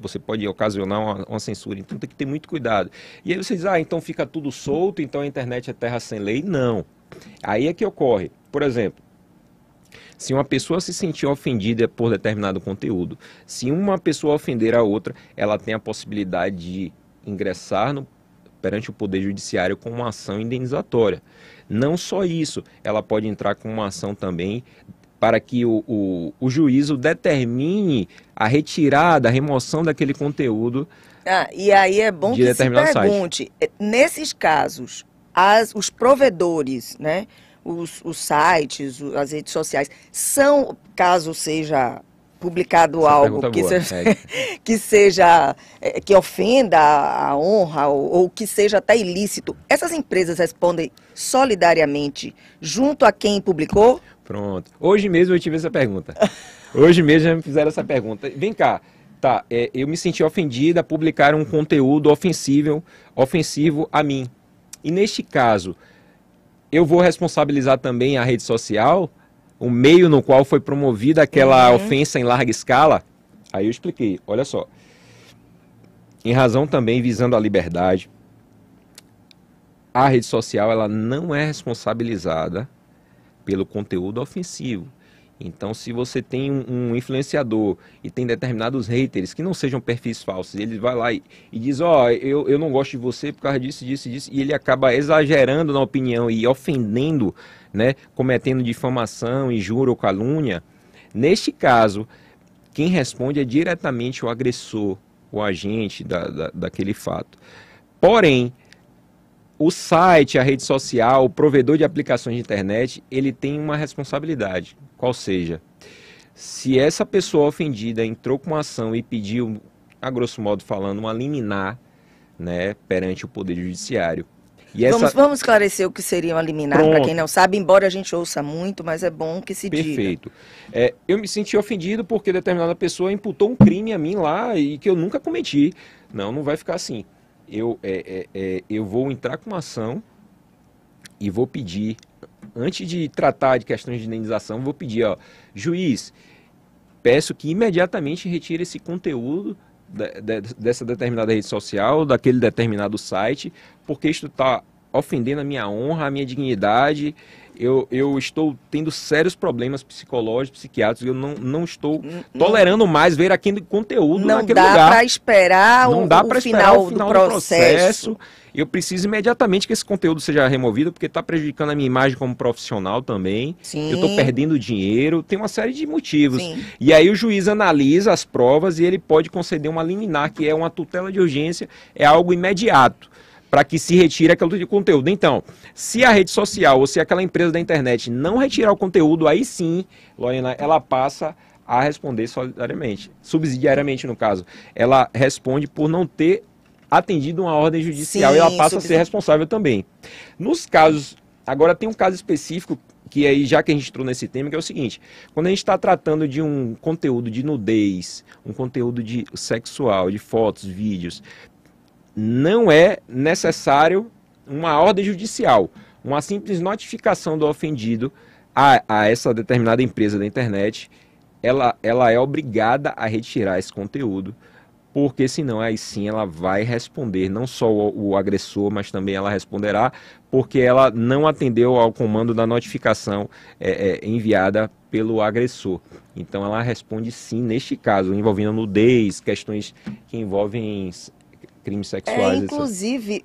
você pode ocasionar uma, uma, censura, então tem que ter muito cuidado. E aí você diz, ah, então fica tudo solto, então a internet é terra sem lei. Não. Aí é que ocorre. Por exemplo, se uma pessoa se sentir ofendida por determinado conteúdo, se uma pessoa ofender a outra, ela tem a possibilidade de ingressar no, perante o Poder Judiciário com uma ação indenizatória. Não só isso, ela pode entrar com uma ação também para que o, o, o juízo determine a retirada, a remoção daquele conteúdo. Ah, e aí é bom de que se pergunte, site. É, nesses casos, as, os provedores, né, os, os sites, as redes sociais, são, caso seja publicado Essa algo é é. que seja, que é, seja, que ofenda a honra ou, ou, que seja até ilícito, essas empresas respondem solidariamente junto a quem publicou? Pronto. Hoje mesmo eu tive essa pergunta. Hoje mesmo já me fizeram essa pergunta. Vem cá, tá? É, eu me senti ofendida a publicar um conteúdo ofensivo, ofensivo a mim. E neste caso, eu vou responsabilizar também a rede social? o meio no qual foi promovida aquela uhum. ofensa em larga escala, aí eu expliquei, olha só. Em razão também visando a liberdade, a rede social ela não é responsabilizada pelo conteúdo ofensivo. Então, se você tem um, um, influenciador e tem determinados haters que não sejam perfis falsos, ele vai lá e, e diz: Ó, oh, eu, eu não gosto de você por causa disso, disso, disso, e ele acaba exagerando na opinião e ofendendo, né, cometendo difamação, injúria ou calúnia. Neste caso, quem responde é diretamente o agressor, o agente da, da, daquele fato. Porém, o site, a rede social, o provedor de aplicações de internet, ele tem uma responsabilidade. Qual seja, se essa pessoa ofendida entrou com uma ação e pediu, a grosso modo falando, uma liminar né, perante o Poder Judiciário. Essa... Vamos, vamos, esclarecer o que seria uma liminar, para quem não sabe, embora a gente ouça muito, mas é bom que se Perfeito. diga. Perfeito. É, eu me senti ofendido porque determinada pessoa imputou um crime a mim lá e que eu nunca cometi. Não, não vai ficar assim eu, é, é, é, eu vou entrar com uma ação e vou pedir, antes de tratar de questões de indenização, vou pedir, ó, juiz, peço que imediatamente retire esse conteúdo dessa determinada rede social, daquele determinado site, porque isto está ofendendo a minha honra, a minha dignidade. Eu, eu estou tendo sérios problemas psicológicos, psiquiátricos. Eu não, não estou não, tolerando mais ver aquele conteúdo não naquele lugar. Não dá para esperar não o, dá para esperar final o final do processo. processo. Eu preciso imediatamente que esse conteúdo seja removido, porque está prejudicando a minha imagem como profissional também. Sim. Eu estou perdendo dinheiro. Tem uma série de motivos. Sim. E aí o juiz analisa as provas e ele pode conceder uma liminar, que é uma tutela de urgência, é algo imediato para que se retire aquele tipo de conteúdo. Então, se a rede social ou se aquela empresa da internet não retirar o conteúdo, aí sim, Lorena, ela passa a responder solidariamente, subsidiariamente no caso. Ela responde por não ter atendido uma ordem judicial sim, e ela passa subsidi... a ser responsável também. Nos casos, agora tem um caso específico que aí já que a gente entrou nesse tema, que é o seguinte: quando a gente está tratando de um conteúdo de nudez, um conteúdo de sexual, de fotos, vídeos, não é necessário uma ordem judicial. Uma simples notificação do ofendido a, a essa determinada empresa da internet, ela, ela é obrigada a retirar esse conteúdo, porque senão aí sim ela vai responder, não só o, o agressor, mas também ela responderá, porque ela não atendeu ao comando da notificação é, é, enviada pelo agressor. Então ela responde sim neste caso, envolvendo nudez, questões que envolvem crimes é, sexuais. É, inclusive,